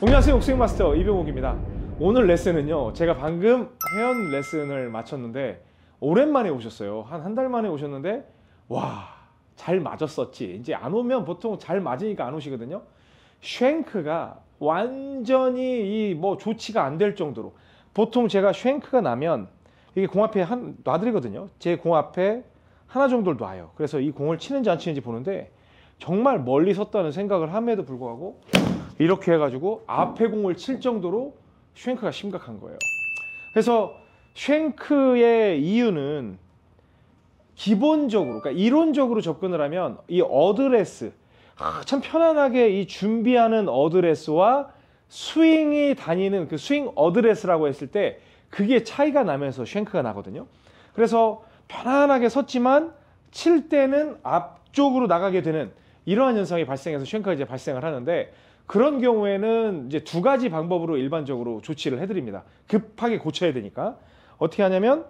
안녕하세요 옥스윙 마스터 이병욱입니다 오늘 레슨은요 제가 방금 회원 레슨을 마쳤는데 오랜만에 오셨어요 한 한 달 만에 오셨는데 와 잘 맞았었지 이제 안 오면 보통 잘 맞으니까 안 오시거든요 쉔크가 완전히 이 뭐 조치가 안 될 정도로 보통 제가 쉔크가 나면 이게 공 앞에 한 놔드리거든요 제 공 앞에 하나 정도를 놔요 그래서 이 공을 치는지 안 치는지 보는데 정말 멀리 섰다는 생각을 함에도 불구하고 이렇게 해가지고 앞에 공을 칠 정도로 쉔크가 심각한 거예요. 그래서 쉔크의 이유는 기본적으로, 그러니까 이론적으로 접근을 하면 이 어드레스, 아, 참 편안하게 이 준비하는 어드레스와 스윙이 다니는 그 스윙 어드레스라고 했을 때 그게 차이가 나면서 쉔크가 나거든요. 그래서 편안하게 섰지만 칠 때는 앞쪽으로 나가게 되는 이러한 현상이 발생해서 쉔크가 이제 발생을 하는데 그런 경우에는 이제 두 가지 방법으로 일반적으로 조치를 해드립니다. 급하게 고쳐야 되니까. 어떻게 하냐면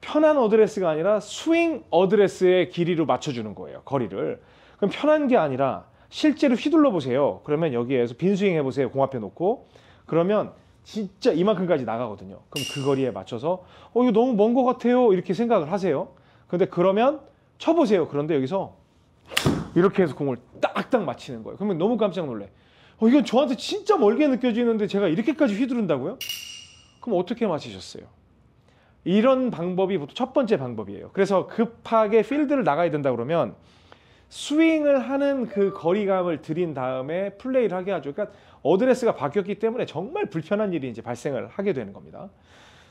편한 어드레스가 아니라 스윙 어드레스의 길이로 맞춰주는 거예요. 거리를. 그럼 편한 게 아니라 실제로 휘둘러 보세요. 그러면 여기에서 빈 스윙 해보세요. 공 앞에 놓고. 그러면 진짜 이만큼까지 나가거든요. 그럼 그 거리에 맞춰서 어 이거 너무 먼 것 같아요. 이렇게 생각을 하세요. 근데 그러면 쳐보세요. 그런데 여기서 이렇게 해서 공을 딱딱 맞히는 거예요. 그러면 너무 깜짝 놀래. 어, 이건 저한테 진짜 멀게 느껴지는데 제가 이렇게까지 휘두른다고요? 그럼 어떻게 마치셨어요? 이런 방법이 보통 첫 번째 방법이에요. 그래서 급하게 필드를 나가야 된다 그러면 스윙을 하는 그 거리감을 들인 다음에 플레이를 하게 하죠. 그러니까 어드레스가 바뀌었기 때문에 정말 불편한 일이 이제 발생을 하게 되는 겁니다.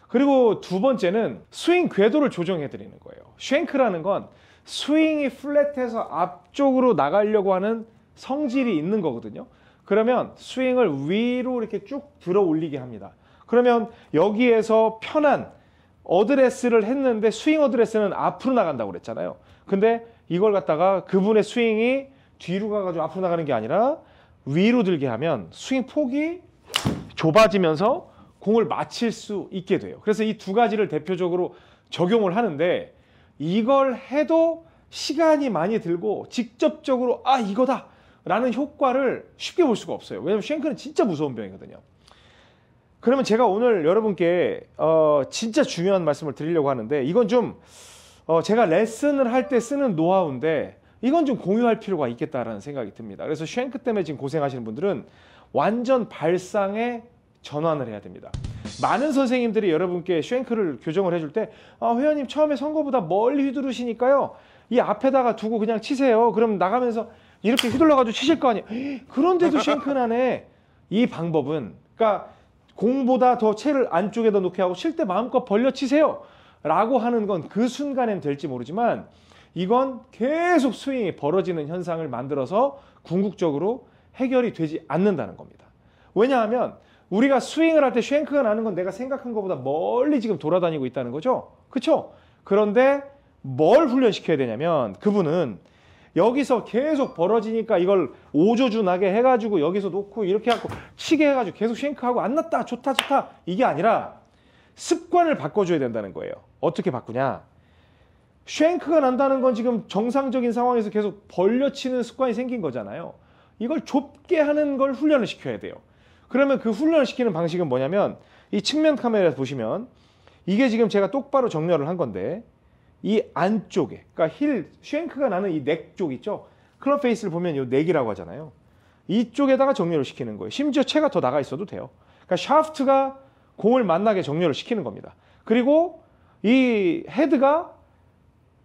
그리고 두 번째는 스윙 궤도를 조정해 드리는 거예요. 쉔크라는 건 스윙이 플랫해서 앞쪽으로 나가려고 하는 성질이 있는 거거든요. 그러면 스윙을 위로 이렇게 쭉 들어 올리게 합니다. 그러면 여기에서 편한 어드레스를 했는데 스윙 어드레스는 앞으로 나간다고 그랬잖아요. 근데 이걸 갖다가 그분의 스윙이 뒤로 가가지고 앞으로 나가는 게 아니라 위로 들게 하면 스윙 폭이 좁아지면서 공을 맞힐 수 있게 돼요. 그래서 이 두 가지를 대표적으로 적용을 하는데 이걸 해도 시간이 많이 들고 직접적으로 아 이거다 라는 효과를 쉽게 볼 수가 없어요. 왜냐면 쉔크는 진짜 무서운 병이거든요. 그러면 제가 오늘 여러분께 어, 진짜 중요한 말씀을 드리려고 하는데 이건 좀 어, 제가 레슨을 할 때 쓰는 노하우인데 이건 좀 공유할 필요가 있겠다라는 생각이 듭니다. 그래서 쉔크 때문에 지금 고생하시는 분들은 완전 발상에 전환을 해야 됩니다. 많은 선생님들이 여러분께 쉔크를 교정을 해줄 때 아, 회원님 처음에 선거보다 멀리 휘두르시니까요. 이 앞에다가 두고 그냥 치세요. 그럼 나가면서 이렇게 휘둘러가지고 치실 거 아니에요. 그런데도 싱크나네. 이 방법은 그러니까 공보다 더 채를 안쪽에다 놓게 하고 쉴 때 마음껏 벌려 치세요. 라고 하는 건 그 순간엔 될지 모르지만 이건 계속 스윙이 벌어지는 현상을 만들어서 궁극적으로 해결이 되지 않는다는 겁니다. 왜냐하면 우리가 스윙을 할때 쉔크가 나는 건 내가 생각한 것보다 멀리 지금 돌아다니고 있다는 거죠. 그렇죠? 그런데 뭘 훈련시켜야 되냐면 그분은 여기서 계속 벌어지니까 이걸 오조준하게 해가지고 여기서 놓고 이렇게 하고 치게 해가지고 계속 쉐크하고안 났다 좋다 좋다 이게 아니라 습관을 바꿔줘야 된다는 거예요 어떻게 바꾸냐 쉐크가 난다는 건 지금 정상적인 상황에서 계속 벌려치는 습관이 생긴 거잖아요 이걸 좁게 하는 걸 훈련을 시켜야 돼요 그러면 그 훈련을 시키는 방식은 뭐냐면 이 측면 카메라에서 보시면 이게 지금 제가 똑바로 정렬을 한 건데 이 안쪽에 그러니까 힐 쉔크가 나는 이 넥 쪽 있죠 클럽 페이스를 보면 이 넥이라고 하잖아요 이쪽에다가 정렬을 시키는 거예요 심지어 채가 더 나가 있어도 돼요 그러니까 샤프트가 공을 만나게 정렬을 시키는 겁니다 그리고 이 헤드가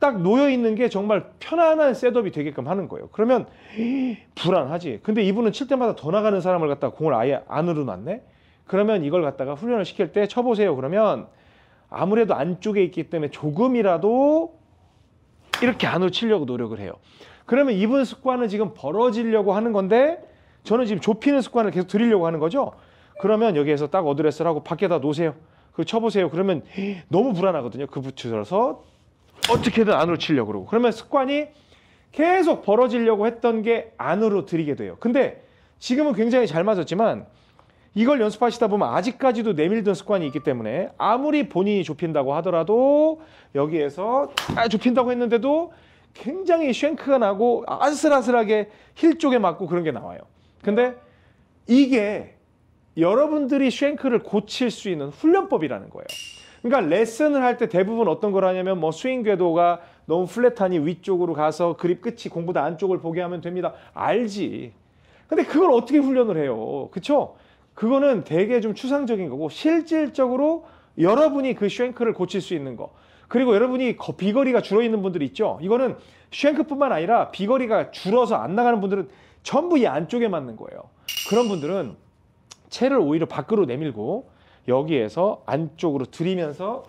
딱 놓여 있는 게 정말 편안한 셋업이 되게끔 하는 거예요 그러면 불안하지 근데 이분은 칠 때마다 더 나가는 사람을 갖다가 공을 아예 안으로 놨네 그러면 이걸 갖다가 훈련을 시킬 때 쳐보세요 그러면 아무래도 안쪽에 있기 때문에 조금이라도 이렇게 안으로 치려고 노력을 해요. 그러면 이분 습관은 지금 벌어지려고 하는 건데 저는 지금 좁히는 습관을 계속 들이려고 하는 거죠. 그러면 여기에서 딱 어드레스를 하고 밖에다 놓으세요. 그 쳐보세요. 그러면 너무 불안하거든요. 그 붙여서 어떻게든 안으로 치려고 그러고. 그러면 습관이 계속 벌어지려고 했던 게 안으로 들이게 돼요. 근데 지금은 굉장히 잘 맞았지만 이걸 연습하시다 보면 아직까지도 내밀던 습관이 있기 때문에 아무리 본인이 좁힌다고 하더라도 여기에서 아, 좁힌다고 했는데도 굉장히 쉔크가 나고 아슬아슬하게 힐 쪽에 맞고 그런 게 나와요. 근데 이게 여러분들이 쉔크를 고칠 수 있는 훈련법이라는 거예요. 그러니까 레슨을 할 때 대부분 어떤 걸 하냐면 뭐 스윙 궤도가 너무 플랫하니 위쪽으로 가서 그립 끝이 공보다 안쪽을 보게 하면 됩니다. 알지. 근데 그걸 어떻게 훈련을 해요? 그쵸? 그거는 되게 좀 추상적인 거고 실질적으로 여러분이 그쉐크를 고칠 수 있는 거 그리고 여러분이 비거리가 줄어 있는 분들 있죠 이거는 쉐크뿐만 아니라 비거리가 줄어서 안 나가는 분들은 전부 이 안쪽에 맞는 거예요 그런 분들은 채를 오히려 밖으로 내밀고 여기에서 안쪽으로 들이면서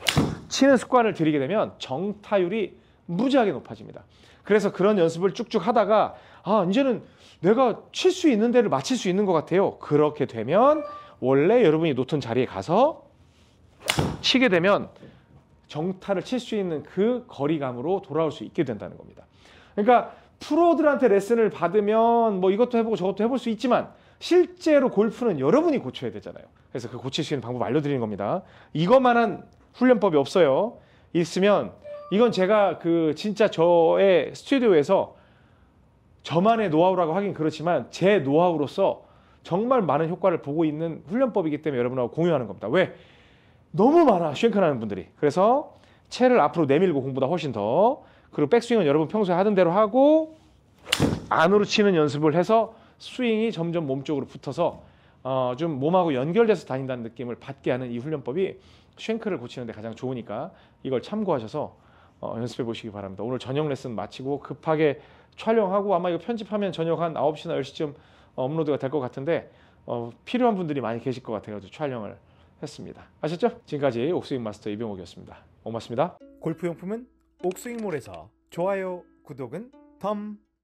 치는 습관을 들이게 되면 정타율이 무지하게 높아집니다. 그래서 그런 연습을 쭉쭉 하다가 아 이제는 내가 칠 수 있는 데를 맞힐 수 있는 것 같아요. 그렇게 되면 원래 여러분이 놓던 자리에 가서 치게 되면 정타를 칠 수 있는 그 거리감으로 돌아올 수 있게 된다는 겁니다. 그러니까 프로들한테 레슨을 받으면 뭐 이것도 해보고 저것도 해볼 수 있지만 실제로 골프는 여러분이 고쳐야 되잖아요. 그래서 그 고칠 수 있는 방법 알려드리는 겁니다. 이것만한 훈련법이 없어요. 있으면 이건 제가 그 진짜 저의 스튜디오에서 저만의 노하우라고 하긴 그렇지만 제 노하우로서 정말 많은 효과를 보고 있는 훈련법이기 때문에 여러분하고 공유하는 겁니다. 왜? 너무 많아 쉐크하는 분들이. 그래서 채를 앞으로 내밀고 공보다 훨씬 더 그리고 백스윙은 여러분 평소에 하던 대로 하고 안으로 치는 연습을 해서 스윙이 점점 몸쪽으로 붙어서 어, 좀 몸하고 연결돼서 다닌다는 느낌을 받게 하는 이 훈련법이 쉔크를 고치는 데 가장 좋으니까 이걸 참고하셔서 어, 연습해 보시기 바랍니다. 오늘 저녁 레슨 마치고 급하게 촬영하고 아마 이거 편집하면 저녁 한 9시나 10시쯤 어, 업로드가 될 것 같은데 어, 필요한 분들이 많이 계실 것 같아요. 촬영을 했습니다. 아셨죠? 지금까지 옥스윙 마스터 이병옥이었습니다. 고맙습니다. 골프 용품은 옥스윙몰에서 좋아요, 구독은 덤.